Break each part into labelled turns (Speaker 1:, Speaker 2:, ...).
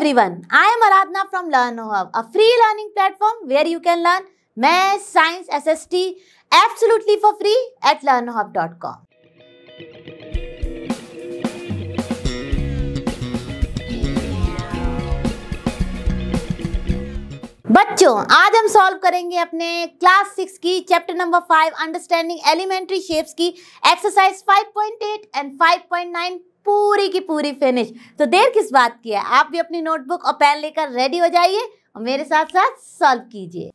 Speaker 1: everyone. I am Aradhna from LearnOhub, a free learning platform where you can learn Math, Science, SST absolutely for free at learnohub.com. बच्चों आज हम solve करेंगे अपने class six की chapter number five understanding elementary shapes की exercise 5.8 and 5.9 पूरी की पूरी फिनिश तो देर किस बात की है आप भी अपनी नोटबुक और पेन लेकर रेडी हो जाइए और मेरे साथ साथ सॉल्व कीजिए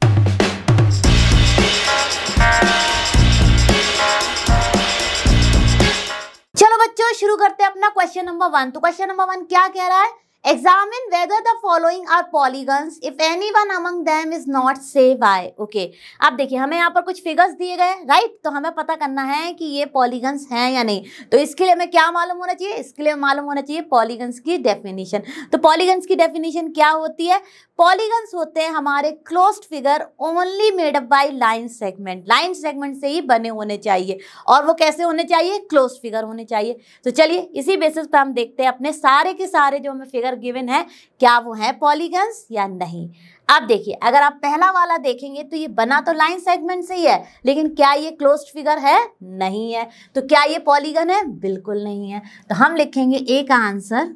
Speaker 1: चलो बच्चों शुरू करते हैं अपना क्वेश्चन नंबर वन तो क्वेश्चन नंबर वन क्या कह रहा है Examine whether the following are polygons. If anyone among them is not, say why. Okay. आप देखिए हमें यहाँ पर कुछ figures दिए गए right? तो हमें पता करना है कि ये polygons हैं या नहीं तो इसके लिए हमें क्या मालूम होना चाहिए इसके लिए मालूम होना चाहिए polygons की definition तो polygons की definition क्या होती है पॉलीगन्स होते हैं हमारे closed figure only made up by line segment line segment से ही बने होने चाहिए और वो कैसे होने चाहिए क्लोज फिगर होने चाहिए तो चलिए इसी बेसिस पर हम देखते हैं अपने सारे के सारे जो हमें फिगर गिवन है क्या वो है पॉलीगन्स या नहीं अब देखिए अगर आप पहला वाला देखेंगे तो ये बना तो लाइन सेगमेंट से ही है लेकिन क्या ये क्लोज्ड फिगर है नहीं है तो क्या ये पॉलीगन है बिल्कुल नहीं है तो हम लिखेंगे एक answer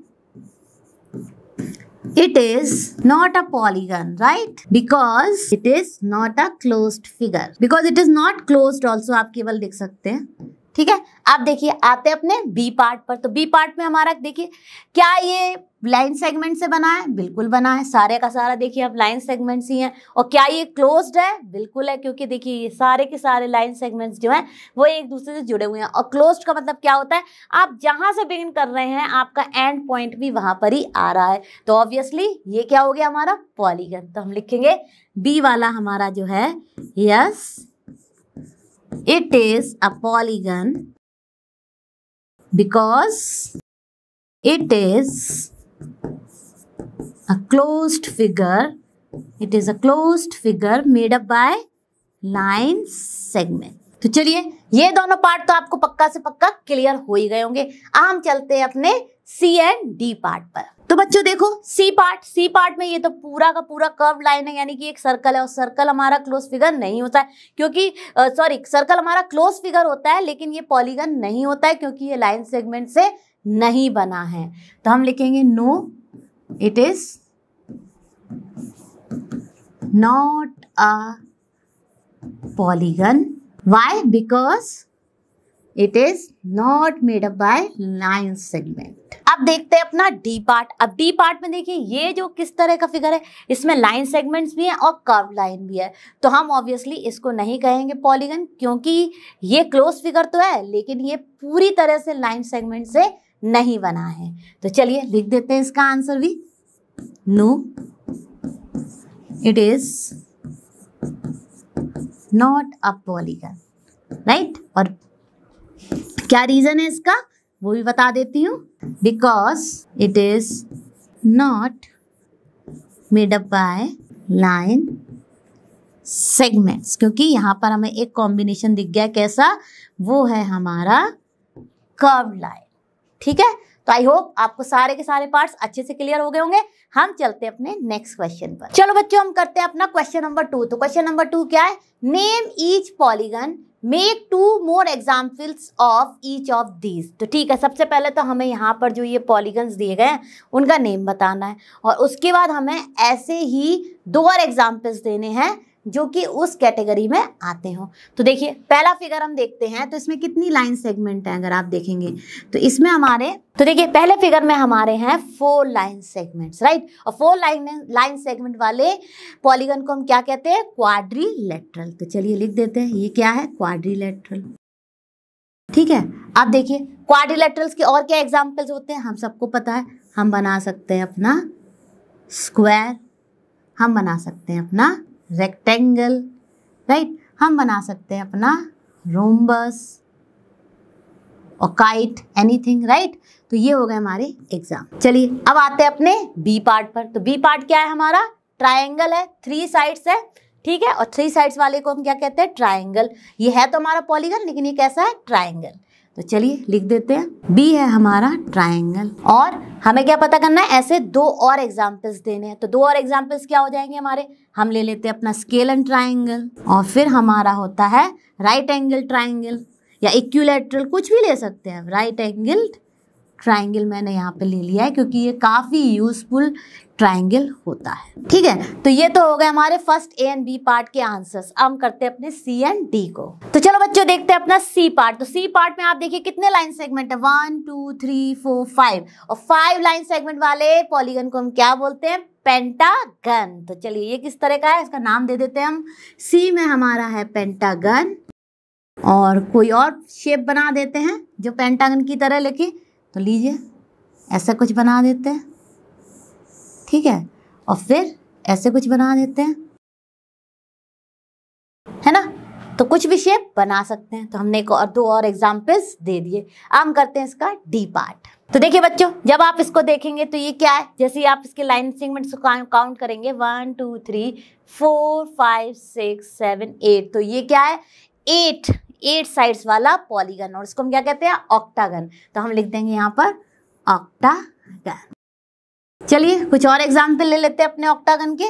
Speaker 1: It is not a polygon, right? Because it is not a closed figure. Because it is not closed also आप केवल देख सकते हैं ठीक है आप देखिए आते अपने बी पार्ट पर तो बी पार्ट में हमारा देखिए क्या ये लाइन सेगमेंट से बना है बिल्कुल बना है सारे का सारा देखिए अब लाइन सेगमेंट्स ही हैं और क्या ये क्लोज्ड है बिल्कुल है क्योंकि देखिए ये सारे के सारे लाइन सेगमेंट्स जो हैं वो एक दूसरे से जुड़े हुए हैं और क्लोज्ड का मतलब क्या होता है आप जहाँ से बिगिन कर रहे हैं आपका एंड पॉइंट भी वहाँ पर ही आ रहा है तो ऑब्वियसली ये क्या हो गया हमारा पॉलीगन तो हम लिखेंगे बी वाला हमारा जो है yes it is a polygon because it is a closed figure it is a closed figure made up by line segment तो चलिए ये दोनों पार्ट तो आपको पक्का से पक्का क्लियर हो ही गए होंगे अब हम चलते हैं अपने सी एंड डी पार्ट पर तो बच्चों देखो सी पार्ट सी पार्ट में ये तो पूरा का पूरा कर्व लाइन है यानी कि एक सर्कल है और सर्कल हमारा क्लोज फिगर नहीं होता है क्योंकि सॉरी सर्कल हमारा क्लोज फिगर होता है लेकिन ये पॉलीगन नहीं होता है क्योंकि ये लाइन सेगमेंट से नहीं बना है तो हम लिखेंगे no it is not a polygon why because it is not made up by line segment अब देखते हैं अपना डी पार्ट अब डी पार्ट में देखिए ये जो किस तरह का फिगर है इसमें लाइन सेगमेंट्स भी हैं और कर्व लाइन भी है तो हम ऑब्वियसली इसको नहीं कहेंगे पॉलीगन क्योंकि ये क्लोज फिगर तो है लेकिन ये पूरी तरह से लाइन सेगमेंट से नहीं बना है तो चलिए लिख देते हैं इसका आंसर भी no it is not a polygon right और क्या रीजन है इसका वो भी बता देती हूँ because it is not made up by line segments क्योंकि यहाँ पर हमें एक कॉम्बिनेशन दिख गया कैसा वो है हमारा कर्व लाइन ठीक है तो आई होप आपको सारे के सारे पार्ट्स अच्छे से क्लियर हो गए होंगे हम चलते हैं अपने नेक्स्ट क्वेश्चन पर चलो बच्चों हम करते हैं अपना क्वेश्चन नंबर टू तो क्वेश्चन नंबर टू क्या है name each polygon make two more examples of each of these तो ठीक है सबसे पहले तो हमें यहाँ पर जो ये पॉलीगन्स दिए गए हैं उनका नेम बताना है और उसके बाद हमें ऐसे ही दो और एग्जाम्पल्स देने हैं जो कि उस कैटेगरी में आते हो तो देखिए पहला फिगर हम देखते हैं तो इसमें कितनी लाइन सेगमेंट है अगर आप देखेंगे तो इसमें हमारे तो देखिए पहले फिगर में हमारे हैं फोर लाइन सेगमेंट्स राइट और फोर लाइन लाइन सेगमेंट वाले पॉलीगन को हम क्या कहते हैं क्वाड्री तो चलिए लिख देते हैं ये क्या है क्वाड्री ठीक है आप देखिए क्वाड्री के और क्या एग्जाम्पल्स होते हैं हम सबको पता है हम बना सकते हैं अपना स्क्वायर हम बना सकते हैं अपना रेक्टेंगल राइट हम बना सकते हैं अपना रोम्बस और काइट एनीथिंग राइट तो ये हो गए हमारे एग्जाम चलिए अब आते हैं अपने बी पार्ट पर तो बी पार्ट क्या है हमारा ट्राइंगल है थ्री साइड्स है ठीक है और थ्री साइड्स वाले को हम क्या कहते हैं ट्राइंगल ये है तो हमारा पॉलीगन लेकिन ये कैसा है ट्राइंगल तो चलिए लिख देते हैं बी है हमारा ट्राइंगल और हमें क्या पता करना है ऐसे दो और एग्जाम्पल्स देने हैं तो दो और एग्जाम्पल्स क्या हो जाएंगे हमारे हम ले लेते हैं अपना स्केल एंड ट्राइंगल और फिर हमारा होता है राइट एंगल ट्राइंगल या इक्यूलेट्रल कुछ भी ले सकते हैं राइट एंगल ट्राइंगल मैंने यहाँ पे ले लिया है क्योंकि ये काफ़ी यूज़फुल ट्राइंगल होता है ठीक है तो ये तो हो गए हमारे first A and B part के आंसर्स हम करते हैं अपने सी एंड डी को तो चलो बच्चों देखते हैं अपना सी पार्ट तो सी पार्ट में आप देखिए कितने लाइन सेगमेंट है one two three four five और फाइव लाइन सेगमेंट वाले पॉलीगन को हम क्या बोलते हैं पेंटागन तो चलिए ये किस तरह का है इसका नाम दे देते हैं हम सी में हमारा है पेंटागन और कोई और शेप बना देते हैं जो पेंटागन की तरह लेकिन तो लीजिए ऐसा कुछ बना देते हैं ठीक है और फिर ऐसे कुछ बना देते हैं है ना तो कुछ भी शेप बना सकते हैं तो हमने एक और दो और एग्जाम्पल्स दे दिए अब हम करते हैं इसका डी पार्ट तो देखिए बच्चों जब आप इसको देखेंगे तो ये क्या है जैसे आप इसके लाइन सेगमेंट्स को काउंट करेंगे one two three four five six seven eight तो ये क्या है एट एट साइड्स वाला पॉलीगन और इसको हम क्या कहते हैं ऑक्टागन तो हम लिख देंगे यहाँ पर ऑक्टागन चलिए कुछ और एग्जाम्पल ले लेते हैं अपने ऑक्टागन के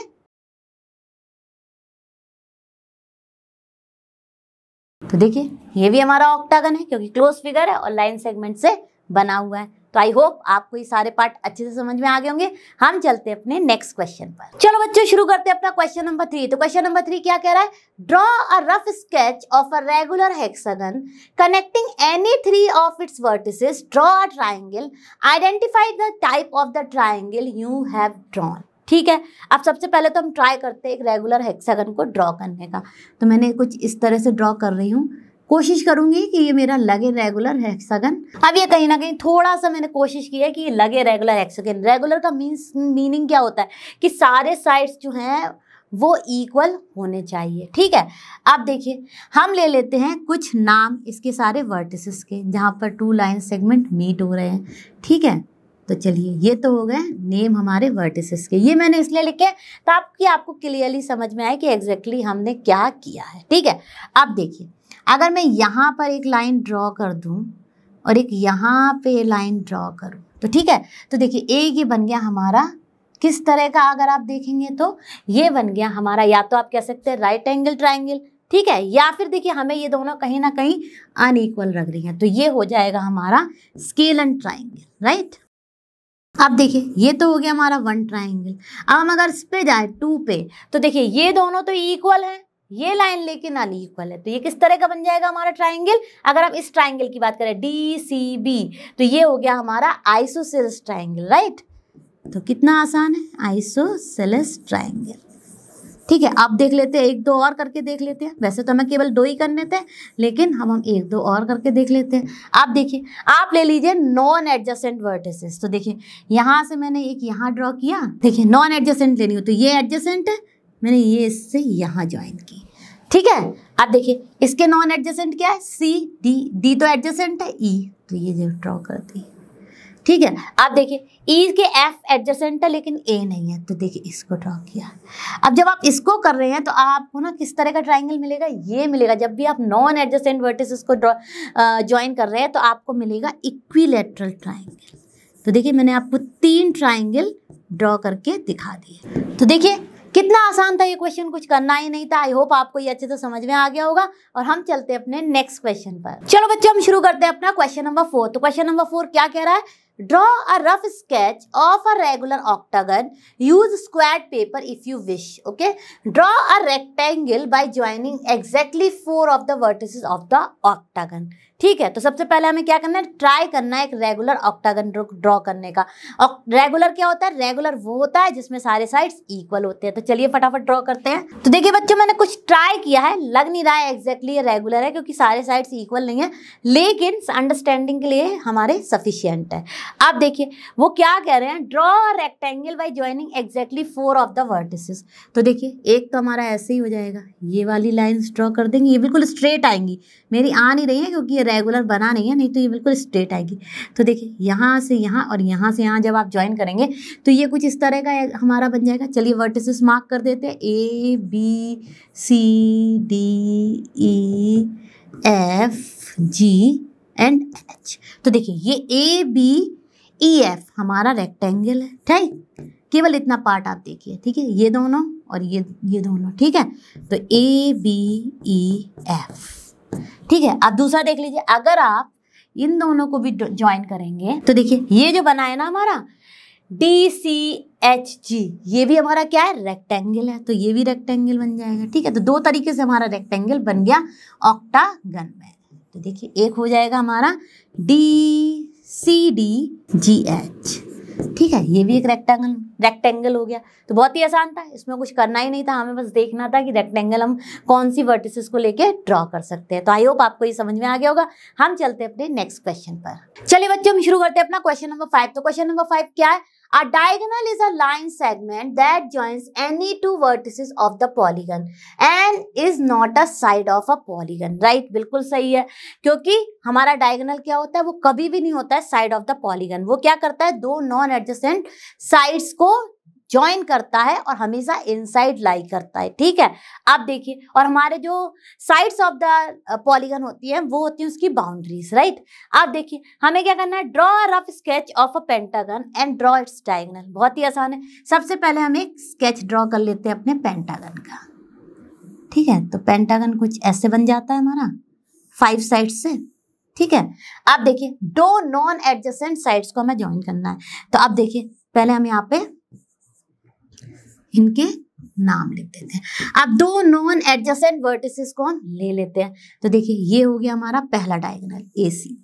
Speaker 1: तो देखिए ये भी हमारा ऑक्टागन है क्योंकि क्लोज फिगर है और लाइन सेगमेंट से बना हुआ है तो आई होप आपको ये सारे पार्ट अच्छे से समझ में आ गए होंगे हम चलते हैं अपने नेक्स्ट क्वेश्चन पर चलो बच्चों शुरू करते हैं अपना क्वेश्चन नंबर थ्री तो क्वेश्चन नंबर थ्री क्या कह रहा है draw a rough sketch of a regular hexagon connecting any three of its vertices draw a triangle identify the type of the triangle you have drawn ठीक है अब सबसे पहले तो हम ट्राई करते हैं एक रेगुलर हेक्सागन को ड्रॉ करने का तो मैंने कुछ इस तरह से ड्रॉ कर रही हूँ कोशिश करूंगी कि ये मेरा लगे रेगुलर हेक्सागन अब ये कहीं ना कहीं थोड़ा सा मैंने कोशिश की है कि ये लगे रेगुलर हेक्सागन रेगुलर का मीन्स मीनिंग क्या होता है कि सारे साइड्स जो हैं वो इक्वल होने चाहिए ठीक है अब देखिए हम ले लेते हैं कुछ नाम इसके सारे वर्टिसेस के जहाँ पर टू लाइन सेगमेंट मीट हो रहे हैं ठीक है तो चलिए ये तो हो गए नेम हमारे वर्टिसेस के ये मैंने इसलिए लिखे ताकि आपको क्लियरली समझ में आए कि एग्जैक्टली exactly हमने क्या किया है ठीक है अब देखिए अगर मैं यहाँ पर एक लाइन ड्रॉ कर दूँ और एक यहाँ पे लाइन ड्रॉ करूँ तो ठीक है तो देखिए एक ये बन गया हमारा किस तरह का अगर आप देखेंगे तो ये बन गया हमारा या तो आप कह सकते हैं राइट एंगल ट्राइंगल ठीक है या फिर देखिए हमें ये दोनों कहीं ना कहीं अनइक्वल रख रही हैं तो ये हो जाएगा हमारा स्केल एंड ट्राइंगल राइट अब देखिए ये तो हो गया हमारा वन ट्राइंगल अब हम अगर इस पे जाए टू पे तो देखिए ये दोनों तो इक्वल हैं ये लाइन लेके लेकिन इक्वल है तो ये किस तरह का बन जाएगा हमारा ट्राइंगल अगर आप इस ट्राइंगल की बात करें डी सी बी तो ये हो गया हमारा आइसोसेल्स ट्राइंगल राइट तो कितना आसान है आइसोसेल्स ट्राइंगल ठीक है आप देख लेते हैं एक दो और करके देख लेते हैं वैसे तो हमें केवल दो ही करने थे लेकिन हम हम एक दो और करके देख लेते हैं आप देखिए आप ले लीजिए नॉन एडजस्टेंट वर्टिसेस तो देखिए यहाँ से मैंने एक यहाँ ड्रॉ किया देखिए नॉन एडजस्टेंट लेनी हो तो ये एडजस्टेंट है मैंने ये इससे यहाँ ज्वाइन की ठीक है अब देखिए इसके नॉन एडजेसेंट क्या है सी डी डी तो एडजेसेंट है ई e, तो ये जब ड्रॉ कर दी ठीक है अब देखिए ई e के एफ एडजेसेंट है लेकिन ए नहीं है तो देखिए इसको ड्रॉ किया अब जब आप इसको कर रहे हैं तो आपको ना किस तरह का ट्राइंगल मिलेगा ये मिलेगा जब भी आप नॉन एडजेसेंट वर्टिस को ज्वाइन कर रहे हैं तो आपको मिलेगा इक्विलेटरल ट्राइंगल तो देखिए मैंने आपको तीन ट्राइंगल ड्रॉ करके दिखा दिए तो देखिए कितना आसान था ये क्वेश्चन कुछ करना ही नहीं था आई होप आपको ये अच्छे से समझ में आ गया होगा और हम चलते हैं अपने नेक्स्ट क्वेश्चन पर चलो बच्चों हम शुरू करते हैं अपना क्वेश्चन नंबर फोर तो क्वेश्चन नंबर फोर क्या कह रहा है draw a rough sketch of a regular octagon use squared paper if you wish okay draw a rectangle by joining exactly four of the vertices of the octagon ठीक है तो सबसे पहले हमें क्या करना है ट्राई करना है एक रेगुलर ऑक्टागन ड्रॉ करने का और रेगुलर क्या होता है रेगुलर वो होता है जिसमें सारे साइड्स इक्वल होते हैं तो चलिए फटाफट ड्रॉ करते हैं तो देखिए बच्चों मैंने कुछ ट्राई किया है लग नहीं रहा है एग्जैक्टली ये रेगुलर है क्योंकि सारे साइड्स इक्वल नहीं है लेकिन अंडरस्टैंडिंग के लिए हमारे सफिशियंट है आप देखिए वो क्या कह रहे हैं draw rectangle by joining exactly four of the vertices तो देखिए एक तो हमारा ऐसे ही हो जाएगा ये वाली लाइन्स ड्रॉ कर देंगे ये बिल्कुल स्ट्रेट आएंगी मेरी आ नहीं रही है क्योंकि रेगुलर बना नहीं है नहीं तो ये बिल्कुल स्ट्रेट आएगी तो देखिए यहाँ से यहाँ और यहाँ से यहाँ जब आप ज्वाइन करेंगे तो ये कुछ इस तरह का हमारा बन जाएगा चलिए वर्टिसेस मार्क कर देते हैं A B C D E F G and H तो देखिए ये ए बी ई एफ हमारा रेक्टेंगल है ठीक केवल इतना पार्ट आप देखिए ठीक है ये दोनों और ये ये दोनों ठीक है तो ए बी ई एफ ठीक है अब दूसरा देख लीजिए अगर आप इन दोनों को भी ज्वाइन करेंगे तो देखिए ये जो बना है ना हमारा डी सी एच जी ये भी हमारा क्या है रेक्टेंगल है तो ये भी रेक्टेंगल बन जाएगा ठीक है तो दो तरीके से हमारा रेक्टेंगल बन गया ऑक्टागन में तो देखिए एक हो जाएगा हमारा D C D G H ठीक है ये भी एक रेक्टेंगल रेक्टेंगल हो गया तो बहुत ही आसान था इसमें कुछ करना ही नहीं था हमें बस देखना था कि रेक्टेंगल हम कौन सी वर्टिसेस को लेके ड्रॉ कर सकते हैं तो आई होप आपको ये समझ में आ गया होगा हम चलते हैं अपने नेक्स्ट क्वेश्चन पर चलिए बच्चों हम शुरू करते हैं अपना क्वेश्चन नंबर फाइव तो क्वेश्चन नंबर फाइव क्या है A diagonal is a line segment that joins any two vertices of the polygon and is not a side of a polygon. Right? बिल्कुल सही है क्योंकि हमारा diagonal क्या होता है वो कभी भी नहीं होता है side of the polygon. वो क्या करता है दो non-adjacent sides को ज्वाइन करता है और हमेशा इनसाइड लाई करता है ठीक है आप देखिए और हमारे जो साइड्स ऑफ द पॉलीगन होती है वो होती है उसकी बाउंड्रीज राइट आप देखिए हमें क्या करना है draw rough sketch of a pentagon and draw its diagonal बहुत ही आसान है सबसे पहले हम एक स्केच ड्रॉ कर लेते हैं अपने पेंटागन का ठीक है तो पेंटागन कुछ ऐसे बन जाता है हमारा फाइव साइड से ठीक है आप देखिए दो नॉन एडजस्टेंट साइड्स को हमें ज्वाइन करना है तो आप देखिए पहले हम यहाँ पे इनके नाम लिख देते हैं अब दो नॉन एडजस्टेंट वर्टिसेस को हम ले लेते हैं तो देखिए ये हो गया हमारा पहला डायगोनल ए सी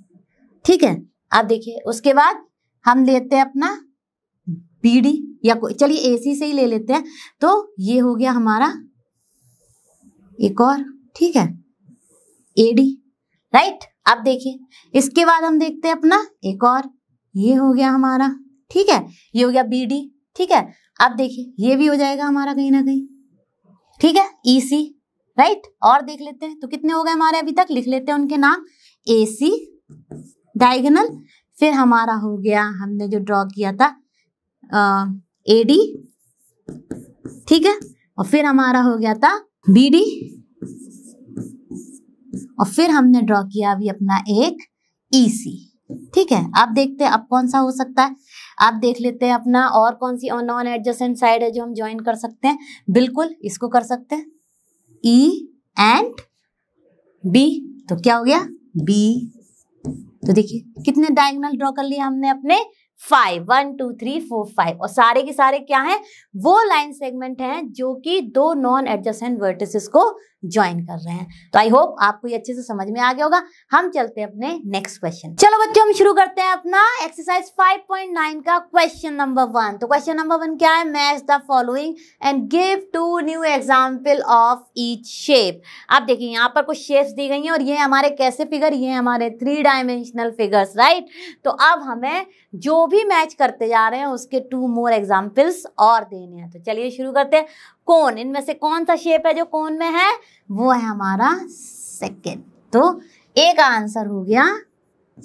Speaker 1: ठीक है अब देखिए उसके बाद हम लेते हैं अपना बी डी या चलिए ए सी से ही ले लेते हैं तो ये हो गया हमारा एक और ठीक है ए डी राइट अब देखिए इसके बाद हम देखते हैं अपना एक और ये हो गया हमारा ठीक है ये हो गया बी डी ठीक है अब देखिए ये भी हो जाएगा हमारा कहीं ना कहीं ठीक है ई सी राइट और देख लेते हैं तो कितने हो गए हमारे अभी तक लिख लेते हैं उनके नाम ए सी डायगनल फिर हमारा हो गया हमने जो ड्रॉ किया था ए डी ठीक है और फिर हमारा हो गया था बी डी और फिर हमने ड्रॉ किया अभी अपना एक ई e सी ठीक है अब देखते हैं अब कौन सा हो सकता है आप देख लेते हैं अपना और कौन सी नॉन एडजसेंट साइड है जो हम ज्वाइन कर सकते हैं बिल्कुल इसको कर सकते हैं ई एंड बी तो क्या हो गया बी तो देखिए कितने डायगनल ड्रॉ कर लिए हमने अपने five one two three four five और सारे के सारे क्या हैं वो लाइन सेगमेंट हैं जो कि दो नॉन एडजस्टेंट वर्टिसेस को ज्वाइन कर रहे हैं तो आई होप आपको ये अच्छे से समझ में आ गया होगा हम चलते हैं अपने नेक्स्ट क्वेश्चन चलो बच्चों हम शुरू करते हैं अपना एक्सरसाइज 5.9 का क्वेश्चन नंबर वन तो क्वेश्चन नंबर वन क्या है match the following and give two new example of each shape आप देखिए यहाँ पर कुछ शेप्स दी गई हैं और ये हमारे कैसे फिगर ये हमारे थ्री डायमेंशनल फिगर्स राइट तो अब हमें जो भी मैच करते जा रहे हैं उसके टू मोर एग्जाम्पल्स और देने हैं तो चलिए शुरू करते हैं कौन इनमें से कौन सा शेप है जो कौन में है वो है हमारा सेकेंड तो एक आंसर हो गया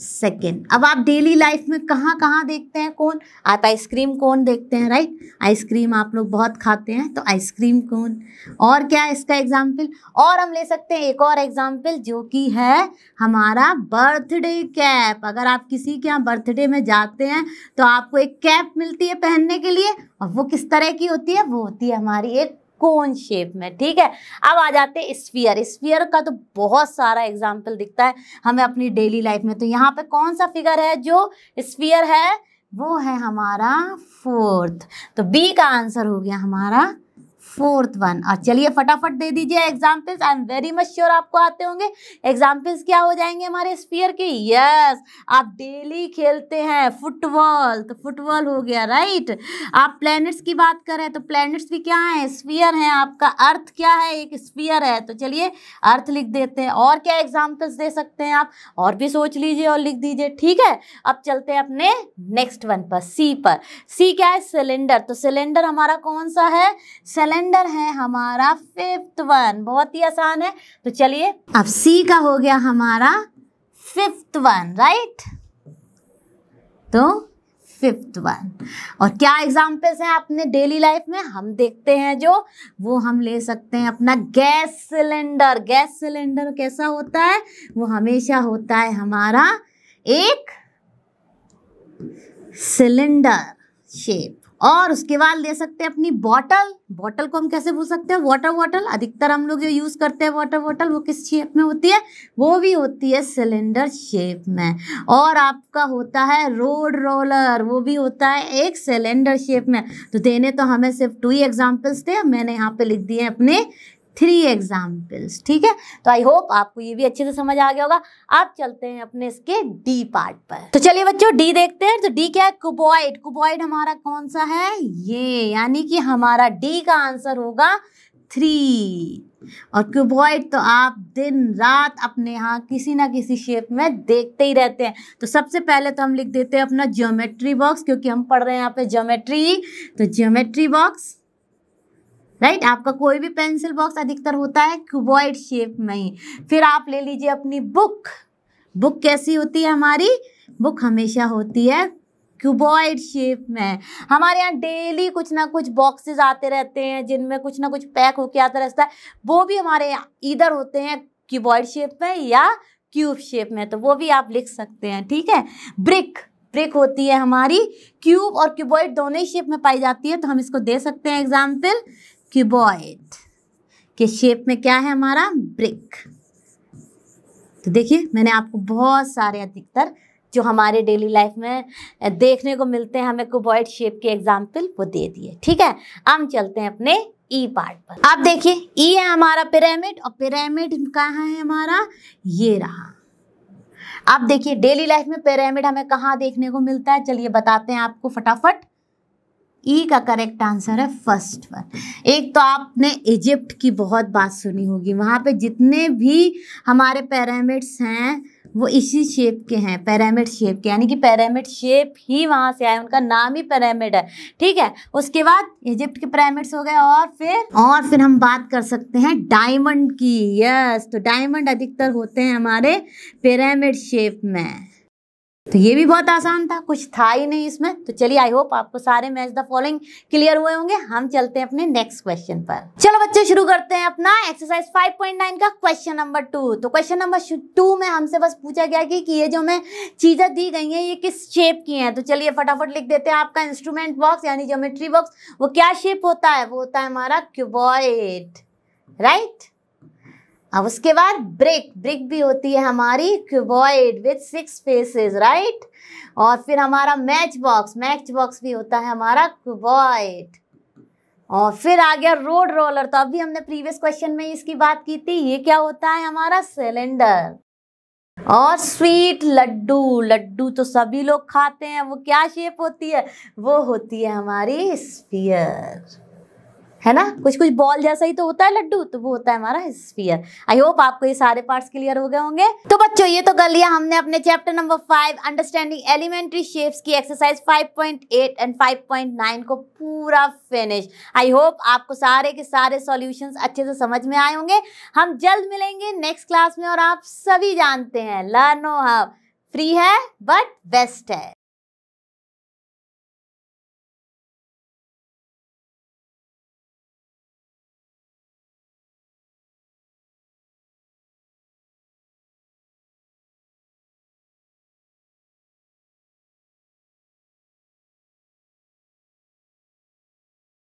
Speaker 1: सेकेंड अब आप डेली लाइफ में कहाँ कहाँ देखते हैं कौन आप आइसक्रीम कौन देखते हैं राइट आइसक्रीम आप लोग बहुत खाते हैं तो आइसक्रीम कौन और क्या है इसका एग्जाम्पल और हम ले सकते हैं एक और एग्जाम्पल जो कि है हमारा बर्थडे कैप अगर आप किसी के यहाँ बर्थडे में जाते हैं तो आपको एक कैप मिलती है पहनने के लिए और वो किस तरह की होती है वो होती है हमारी एक कौन शेप में ठीक है अब आ जाते हैं स्फीयर स्फीयर का तो बहुत सारा एग्जाम्पल दिखता है हमें अपनी डेली लाइफ में तो यहाँ पे कौन सा फिगर है जो स्फीयर है वो है हमारा फोर्थ तो बी का आंसर हो गया हमारा फोर्थ वन और चलिए फटाफट दे दीजिए examples I am very much sure आपको आते होंगे एग्जाम्पल्स क्या हो जाएंगे हमारे स्पीयर के यस आप डेली खेलते हैं फुटबॉल तो फुटबॉल हो गया राइट आप प्लैनेट्स की बात करें तो प्लैनेट्स भी क्या हैं स्पीयर हैं आपका अर्थ क्या है एक स्पीयर है तो चलिए अर्थ लिख देते हैं और क्या एग्जाम्पल्स दे सकते हैं आप और भी सोच लीजिए और लिख दीजिए ठीक है अब चलते हैं अपने नेक्स्ट वन पर सी पर सी क्या है सिलेंडर तो सिलेंडर हमारा कौन सा है सिलेंडर सिलेंडर है हमारा फिफ्थ वन बहुत ही आसान है तो चलिए अब सी का हो गया हमारा फिफ्थ वन राइट तो फिफ्थ वन और क्या एग्जाम्पल्स हैं आपने डेली लाइफ में हम देखते हैं जो वो हम ले सकते हैं अपना गैस सिलेंडर गैस सिलेंडर कैसा होता है वो हमेशा होता है हमारा एक सिलेंडर शेप और उसके बाद ले सकते हैं अपनी बॉटल बॉटल को हम कैसे भूल सकते हैं वाटर बॉटल अधिकतर हम लोग जो यूज़ करते हैं वाटर बॉटल वो किस शेप में होती है वो भी होती है सिलेंडर शेप में और आपका होता है रोड रोलर वो भी होता है एक सिलेंडर शेप में तो देने तो हमें सिर्फ टू ही एग्जाम्पल्स थे मैंने यहाँ पे लिख दिए अपने थ्री एग्जाम्पल्स ठीक है तो आई होप आपको ये भी अच्छे से समझ आ गया होगा आप चलते हैं अपने इसके डी पार्ट पर तो चलिए बच्चों डी देखते हैं तो डी क्या है कुबॉइड कुबॉइड हमारा कौन सा है ये यानी कि हमारा डी का आंसर होगा थ्री और क्यूबॉइड तो आप दिन रात अपने यहाँ किसी ना किसी शेप में देखते ही रहते हैं तो सबसे पहले तो हम लिख देते हैं अपना ज्योमेट्री बॉक्स क्योंकि हम पढ़ रहे हैं यहाँ पे ज्योमेट्री तो ज्योमेट्री बॉक्स राइट right? आपका कोई भी पेंसिल बॉक्स अधिकतर होता है क्यूबॉइड शेप में ही फिर आप ले लीजिए अपनी बुक बुक कैसी होती है हमारी बुक हमेशा होती है क्यूबॉइड शेप में हमारे यहाँ डेली कुछ ना कुछ बॉक्सेस आते रहते हैं जिनमें कुछ ना कुछ पैक होके आता रहता है वो भी हमारे यहाँ इधर होते हैं क्यूबॉइड शेप में या क्यूब शेप में तो वो भी आप लिख सकते हैं ठीक है ब्रिक ब्रिक होती है हमारी क्यूब और क्यूबॉइड दोनों ही शेप में पाई जाती है तो हम इसको दे सकते हैं एग्जाम्पल क्यूबॉइड के शेप में क्या है हमारा ब्रिक तो देखिए मैंने आपको बहुत सारे अधिकतर जो हमारे डेली लाइफ में देखने को मिलते हैं हमें कुबॉइड शेप के एग्जाम्पल वो दे दिए ठीक है हम चलते हैं अपने ई e पार्ट पर आप देखिए ई e है हमारा पिरामिड और पिरामिड कहाँ है हमारा ये रहा आप देखिए डेली लाइफ में पिरामिड हमें कहाँ देखने को मिलता है चलिए बताते हैं आपको फटाफट ई e का करेक्ट आंसर है फर्स्ट वन एक तो आपने इजिप्ट की बहुत बात सुनी होगी वहाँ पे जितने भी हमारे पैरामिड्स हैं वो इसी शेप के हैं पैरामिड शेप के यानी कि पैरामिड शेप ही वहाँ से आए उनका नाम ही पैरामिड है ठीक है उसके बाद इजिप्ट के पैरामिड्स हो गए और फिर और फिर हम बात कर सकते हैं डायमंड की यस तो डायमंड अधिकतर होते हैं हमारे पैरामिड शेप में तो ये भी बहुत आसान था कुछ था ही नहीं इसमें तो चलिए आई होप आपको सारे मैच द फॉलोइंग क्लियर हुए होंगे हम चलते हैं अपने नेक्स्ट क्वेश्चन पर चलो बच्चे शुरू करते हैं अपना एक्सरसाइज 5.9 का क्वेश्चन नंबर टू तो क्वेश्चन नंबर टू में हमसे बस पूछा गया कि, कि ये जो हमें चीज़ें दी गई हैं ये किस शेप की हैं तो चलिए फटाफट लिख देते हैं आपका इंस्ट्रूमेंट बॉक्स यानी जोमेट्री बॉक्स वो क्या शेप होता है वो होता है हमारा क्यूबॉइट राइट अब उसके बाद ब्रिक ब्रिक भी होती है हमारी cuboid with six faces right और फिर हमारा मैच बॉक्स मैच बॉक्स भी होता है हमारा क्यूबॉइड और फिर आ गया रोड रोलर तो अभी हमने प्रीवियस क्वेश्चन में इसकी बात की थी ये क्या होता है हमारा सिलेंडर और स्वीट लड्डू लड्डू तो सभी लोग खाते हैं वो क्या शेप होती है वो होती है हमारी स्पीयर है ना कुछ कुछ बॉल जैसा ही तो होता है लड्डू तो वो होता है हमारा स्पीयर आई होप आपको ये सारे पार्ट्स क्लियर हो गए होंगे तो बच्चों ये तो कर लिया हमने अपने chapter number five understanding elementary shapes की एक्सरसाइज 5.8 एंड 5.9 को पूरा फिनिश आई होप आपको सारे के सारे सॉल्यूशंस अच्छे से समझ में आए होंगे हम जल्द मिलेंगे नेक्स्ट क्लास में और आप सभी जानते हैं लर्नो हब फ्री है बट बेस्ट है